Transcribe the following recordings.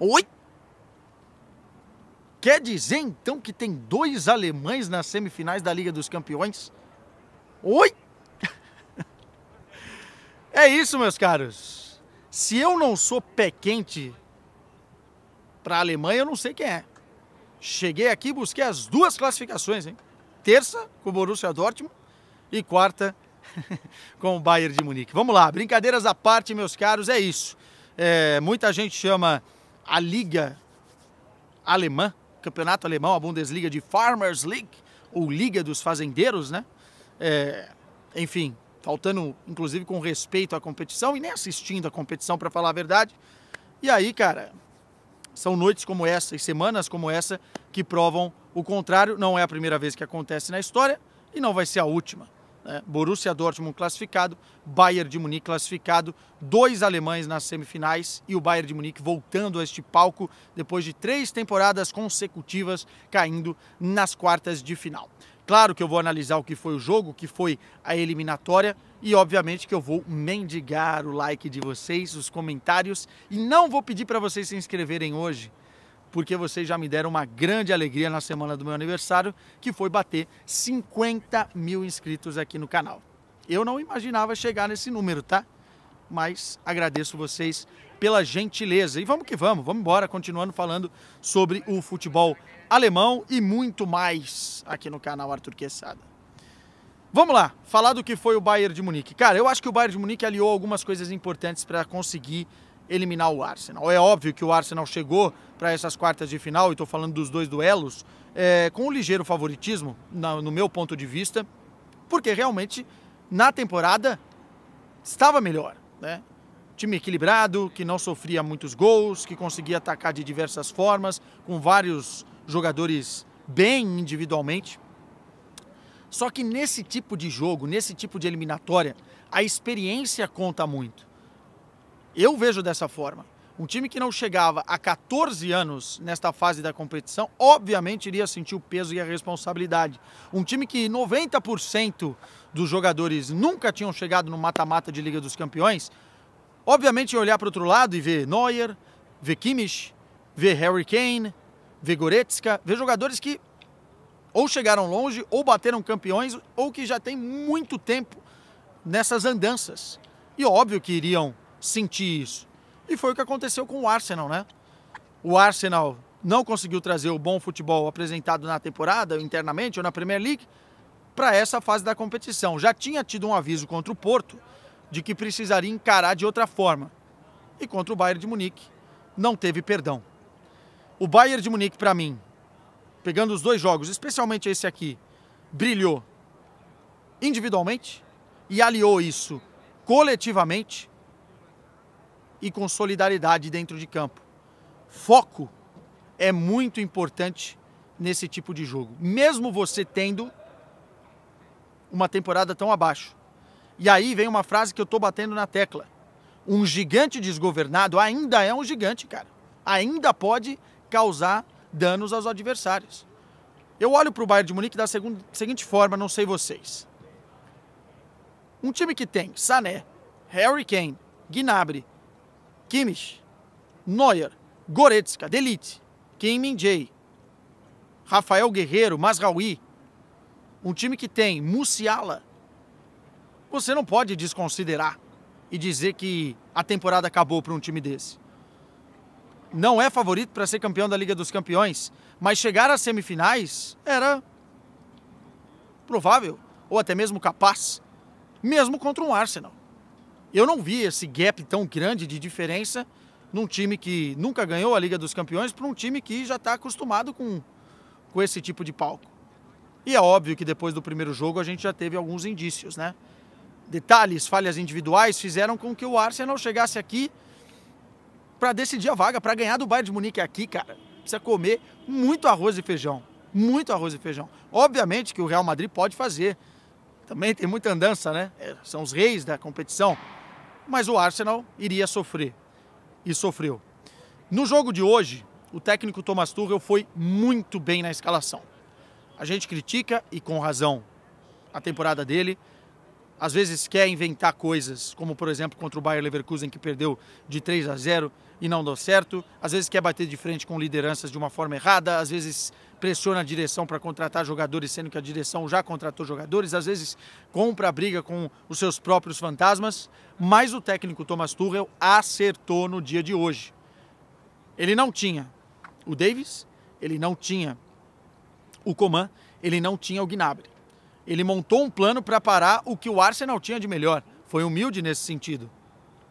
Oi? Quer dizer então que tem dois alemães nas semifinais da Liga dos Campeões? Oi? é isso, meus caros. Se eu não sou pé quente para a Alemanha, eu não sei quem é. Cheguei aqui e busquei as duas classificações, hein? Terça com o Borussia Dortmund e quarta com o Bayern de Munique. Vamos lá, brincadeiras à parte, meus caros, é isso. É, muita gente chama a Liga Alemã, campeonato alemão, a Bundesliga de Farmers League, ou Liga dos Fazendeiros, né? É, enfim, faltando inclusive com respeito à competição e nem assistindo a competição, para falar a verdade. E aí, cara, são noites como essa e semanas como essa que provam o contrário. Não é a primeira vez que acontece na história e não vai ser a última. É, Borussia Dortmund classificado, Bayern de Munique classificado, dois alemães nas semifinais e o Bayern de Munique voltando a este palco depois de três temporadas consecutivas caindo nas quartas de final. Claro que eu vou analisar o que foi o jogo, o que foi a eliminatória e obviamente que eu vou mendigar o like de vocês, os comentários e não vou pedir para vocês se inscreverem hoje porque vocês já me deram uma grande alegria na semana do meu aniversário, que foi bater 50 mil inscritos aqui no canal. Eu não imaginava chegar nesse número, tá? Mas agradeço vocês pela gentileza. E vamos que vamos, vamos embora, continuando falando sobre o futebol alemão e muito mais aqui no canal Arthur Quesada. Vamos lá, falar do que foi o Bayern de Munique. Cara, eu acho que o Bayern de Munique aliou algumas coisas importantes para conseguir eliminar o Arsenal. É óbvio que o Arsenal chegou para essas quartas de final, e estou falando dos dois duelos, é, com um ligeiro favoritismo, na, no meu ponto de vista, porque realmente na temporada estava melhor. Né? Time equilibrado, que não sofria muitos gols, que conseguia atacar de diversas formas, com vários jogadores bem individualmente. Só que nesse tipo de jogo, nesse tipo de eliminatória, a experiência conta muito. Eu vejo dessa forma. Um time que não chegava a 14 anos nesta fase da competição, obviamente iria sentir o peso e a responsabilidade. Um time que 90% dos jogadores nunca tinham chegado no mata-mata de Liga dos Campeões, obviamente ia olhar para o outro lado e ver Neuer, ver Kimmich, ver Harry Kane, ver Goretzka, ver jogadores que ou chegaram longe, ou bateram campeões, ou que já tem muito tempo nessas andanças. E óbvio que iriam sentir isso. E foi o que aconteceu com o Arsenal, né? O Arsenal não conseguiu trazer o bom futebol apresentado na temporada, internamente ou na Premier League, para essa fase da competição. Já tinha tido um aviso contra o Porto de que precisaria encarar de outra forma. E contra o Bayern de Munique, não teve perdão. O Bayern de Munique, para mim, pegando os dois jogos, especialmente esse aqui, brilhou individualmente e aliou isso coletivamente e com solidariedade dentro de campo. Foco é muito importante nesse tipo de jogo, mesmo você tendo uma temporada tão abaixo. E aí vem uma frase que eu estou batendo na tecla. Um gigante desgovernado ainda é um gigante, cara. Ainda pode causar danos aos adversários. Eu olho para o Bayern de Munique da seguinte forma, não sei vocês. Um time que tem Sané, Harry Kane, Gnabry, Kimmich, Neuer, Goretzka, Delite, Kim Min-jae, Rafael Guerreiro, Masraoui, um time que tem Musiala, você não pode desconsiderar e dizer que a temporada acabou para um time desse. Não é favorito para ser campeão da Liga dos Campeões, mas chegar às semifinais era provável ou até mesmo capaz, mesmo contra um Arsenal. Eu não vi esse gap tão grande de diferença num time que nunca ganhou a Liga dos Campeões para um time que já está acostumado com, com esse tipo de palco. E é óbvio que depois do primeiro jogo a gente já teve alguns indícios, né? Detalhes, falhas individuais fizeram com que o Arsenal chegasse aqui para decidir a vaga, para ganhar do Bayern de Munique aqui, cara. Precisa comer muito arroz e feijão, muito arroz e feijão. Obviamente que o Real Madrid pode fazer. Também tem muita andança, né? É, são os reis da competição mas o Arsenal iria sofrer e sofreu. No jogo de hoje, o técnico Thomas Tuchel foi muito bem na escalação. A gente critica e com razão a temporada dele, às vezes quer inventar coisas, como por exemplo contra o Bayer Leverkusen que perdeu de 3 a 0 e não deu certo, às vezes quer bater de frente com lideranças de uma forma errada, às vezes pressiona a direção para contratar jogadores, sendo que a direção já contratou jogadores, às vezes compra a briga com os seus próprios fantasmas, mas o técnico Thomas Tuchel acertou no dia de hoje. Ele não tinha o Davis, ele não tinha o Coman, ele não tinha o Gnabry. Ele montou um plano para parar o que o Arsenal tinha de melhor. Foi humilde nesse sentido.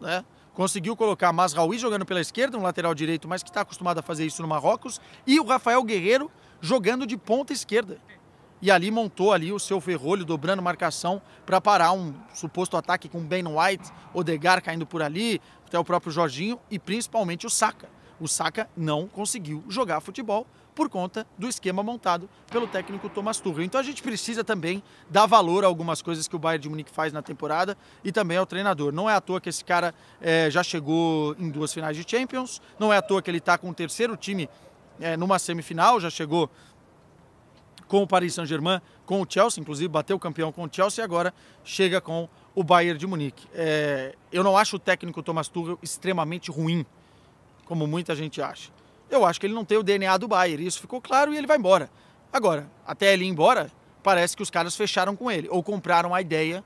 Né? Conseguiu colocar Masraoui jogando pela esquerda, um lateral direito, mas que está acostumado a fazer isso no Marrocos, e o Rafael Guerreiro jogando de ponta esquerda. E ali montou ali o seu ferrolho, dobrando marcação para parar um suposto ataque com Ben White, Odegar caindo por ali, até o próprio Jorginho e principalmente o Saka. O Saka não conseguiu jogar futebol por conta do esquema montado pelo técnico Thomas Tuchel. Então a gente precisa também dar valor a algumas coisas que o Bayern de Munique faz na temporada e também ao treinador. Não é à toa que esse cara é, já chegou em duas finais de Champions, não é à toa que ele está com o terceiro time é, numa semifinal, já chegou com o Paris Saint-Germain, com o Chelsea, inclusive bateu o campeão com o Chelsea e agora chega com o Bayern de Munique. É, eu não acho o técnico Thomas Tuchel extremamente ruim, como muita gente acha eu acho que ele não tem o DNA do Bayern. Isso ficou claro e ele vai embora. Agora, até ele ir embora, parece que os caras fecharam com ele ou compraram a ideia,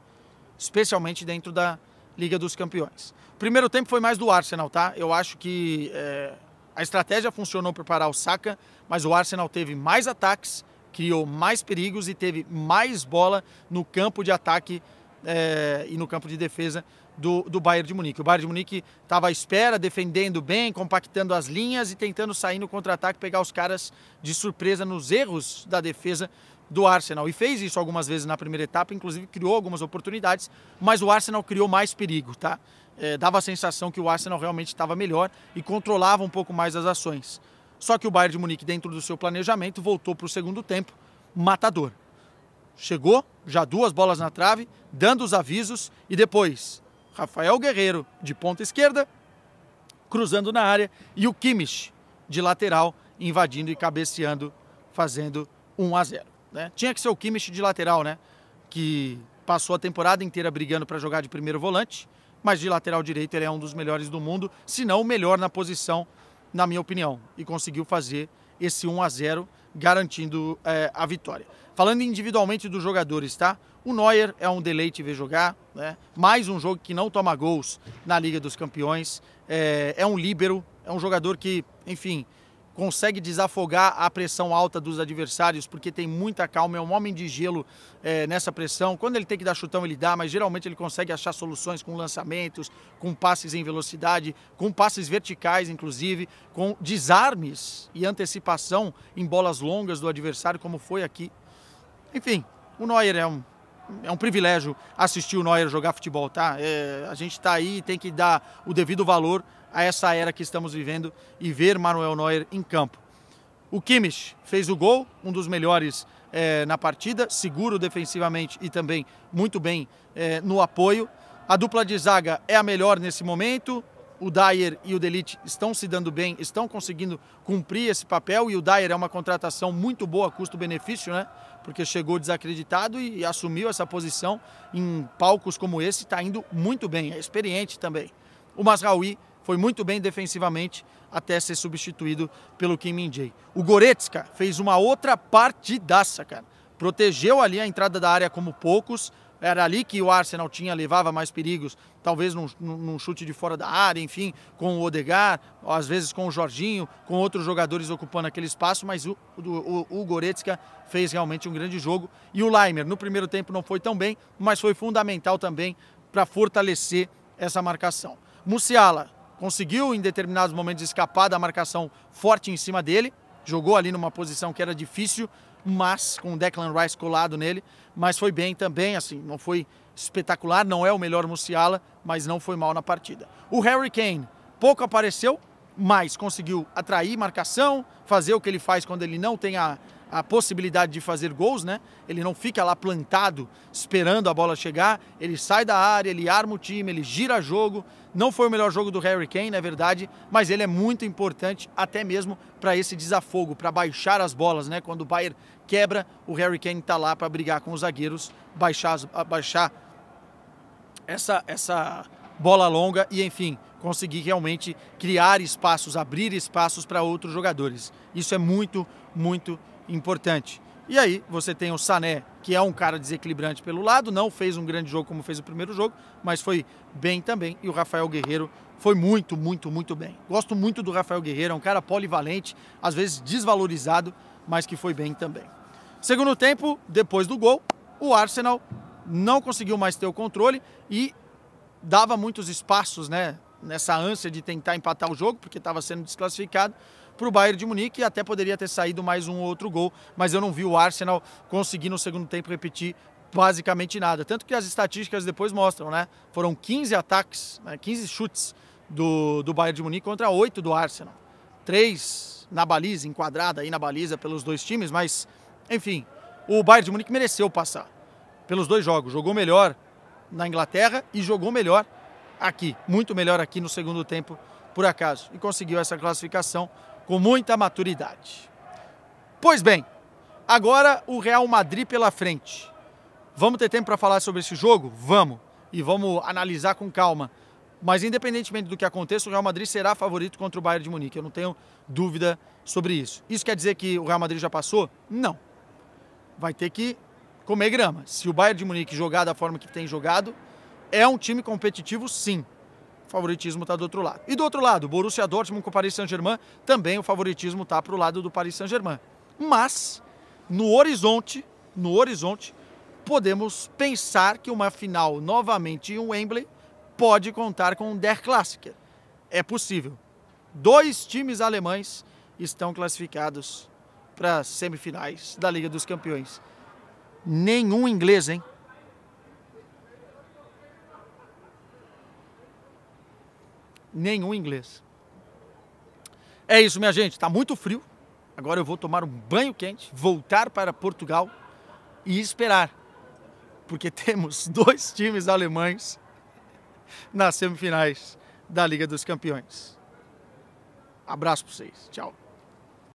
especialmente dentro da Liga dos Campeões. primeiro tempo foi mais do Arsenal, tá? Eu acho que é, a estratégia funcionou para parar o Saka, mas o Arsenal teve mais ataques, criou mais perigos e teve mais bola no campo de ataque é, e no campo de defesa do, do Bayern de Munique. O Bayern de Munique estava à espera, defendendo bem, compactando as linhas e tentando sair no contra-ataque, pegar os caras de surpresa nos erros da defesa do Arsenal. E fez isso algumas vezes na primeira etapa, inclusive criou algumas oportunidades, mas o Arsenal criou mais perigo, tá? É, dava a sensação que o Arsenal realmente estava melhor e controlava um pouco mais as ações. Só que o Bayern de Munique, dentro do seu planejamento, voltou para o segundo tempo matador. Chegou, já duas bolas na trave, dando os avisos e depois Rafael Guerreiro, de ponta esquerda, cruzando na área, e o Kimmich, de lateral, invadindo e cabeceando, fazendo 1 a 0. Né? Tinha que ser o Kimmich de lateral, né? Que passou a temporada inteira brigando para jogar de primeiro volante, mas de lateral direito ele é um dos melhores do mundo, se não o melhor na posição, na minha opinião. E conseguiu fazer esse 1 a 0 garantindo é, a vitória. Falando individualmente dos jogadores, tá? O Neuer é um deleite ver jogar, né? Mais um jogo que não toma gols na Liga dos Campeões. É, é um líbero, é um jogador que, enfim, consegue desafogar a pressão alta dos adversários, porque tem muita calma, é um homem de gelo é, nessa pressão. Quando ele tem que dar chutão, ele dá, mas geralmente ele consegue achar soluções com lançamentos, com passes em velocidade, com passes verticais, inclusive, com desarmes e antecipação em bolas longas do adversário, como foi aqui. Enfim, o Neuer é um é um privilégio assistir o Neuer jogar futebol, tá? É, a gente está aí e tem que dar o devido valor a essa era que estamos vivendo e ver Manuel Neuer em campo. O Kimmich fez o gol, um dos melhores é, na partida, seguro defensivamente e também muito bem é, no apoio. A dupla de zaga é a melhor nesse momento. O Dyer e o Delite estão se dando bem, estão conseguindo cumprir esse papel e o Dyer é uma contratação muito boa custo-benefício, né? porque chegou desacreditado e, assumiu essa posição em palcos como esse, está indo muito bem, é experiente também. O Masraoui foi muito bem defensivamente até ser substituído pelo Kim Min-jae. O Goretzka fez uma outra partidaça, cara. Protegeu ali a entrada da área como poucos, era ali que o Arsenal tinha, levava mais perigos, talvez num, num chute de fora da área, enfim, com o Odegar, às vezes com o Jorginho, com outros jogadores ocupando aquele espaço, mas o, o, o Goretzka fez realmente um grande jogo. E o Leimer, no primeiro tempo, não foi tão bem, mas foi fundamental também para fortalecer essa marcação. Musiala conseguiu, em determinados momentos, escapar da marcação forte em cima dele, jogou ali numa posição que era difícil, mas com o Declan Rice colado nele, mas foi bem também, assim, não foi espetacular, não é o melhor Musiala, mas não foi mal na partida. O Harry Kane pouco apareceu, mas conseguiu atrair marcação, fazer o que ele faz quando ele não tem a, a possibilidade de fazer gols, né? Ele não fica lá plantado esperando a bola chegar, ele sai da área, ele arma o time, ele gira jogo. Não foi o melhor jogo do Harry Kane, na é verdade, mas ele é muito importante até mesmo para esse desafogo, para baixar as bolas, né? Quando o Bayern quebra, o Harry Kane está lá para brigar com os zagueiros, baixar, baixar essa essa bola longa e enfim, conseguir realmente criar espaços, abrir espaços para outros jogadores. Isso é muito, muito importante importante. E aí você tem o Sané, que é um cara desequilibrante pelo lado, não fez um grande jogo como fez o primeiro jogo, mas foi bem também. E o Rafael Guerreiro foi muito, muito, muito bem. Gosto muito do Rafael Guerreiro, é um cara polivalente, às vezes desvalorizado, mas que foi bem também. Segundo tempo, depois do gol, o Arsenal não conseguiu mais ter o controle e dava muitos espaços, né? Nessa ânsia de tentar empatar o jogo, porque estava sendo desclassificado para o Bayern de Munique e até poderia ter saído mais um ou outro gol, mas eu não vi o Arsenal conseguir no segundo tempo repetir basicamente nada. Tanto que as estatísticas depois mostram, né? Foram 15 ataques, né? 15 chutes do, do Bayern de Munique contra 8 do Arsenal. Três na baliza, enquadrada aí na baliza pelos dois times, mas enfim, o Bayern de Munique mereceu passar pelos dois jogos. Jogou melhor na Inglaterra e jogou melhor aqui, muito melhor aqui no segundo tempo, por acaso, e conseguiu essa classificação com muita maturidade. Pois bem, agora o Real Madrid pela frente. Vamos ter tempo para falar sobre esse jogo? Vamos. E vamos analisar com calma. Mas independentemente do que aconteça, o Real Madrid será favorito contra o Bayern de Munique. Eu não tenho dúvida sobre isso. Isso quer dizer que o Real Madrid já passou? Não. Vai ter que comer grama. Se o Bayern de Munique jogar da forma que tem jogado, é um time competitivo, sim favoritismo está do outro lado. E do outro lado, Borussia Dortmund com o Paris Saint-Germain, também o favoritismo está para o lado do Paris Saint-Germain. Mas, no horizonte, no horizonte, podemos pensar que uma final novamente em Wembley pode contar com um Der Klassiker. É possível. Dois times alemães estão classificados para as semifinais da Liga dos Campeões. Nenhum inglês, hein? nenhum inglês. É isso, minha gente. Está muito frio. Agora eu vou tomar um banho quente, voltar para Portugal e esperar, porque temos dois times alemães nas semifinais da Liga dos Campeões. Abraço para vocês. Tchau.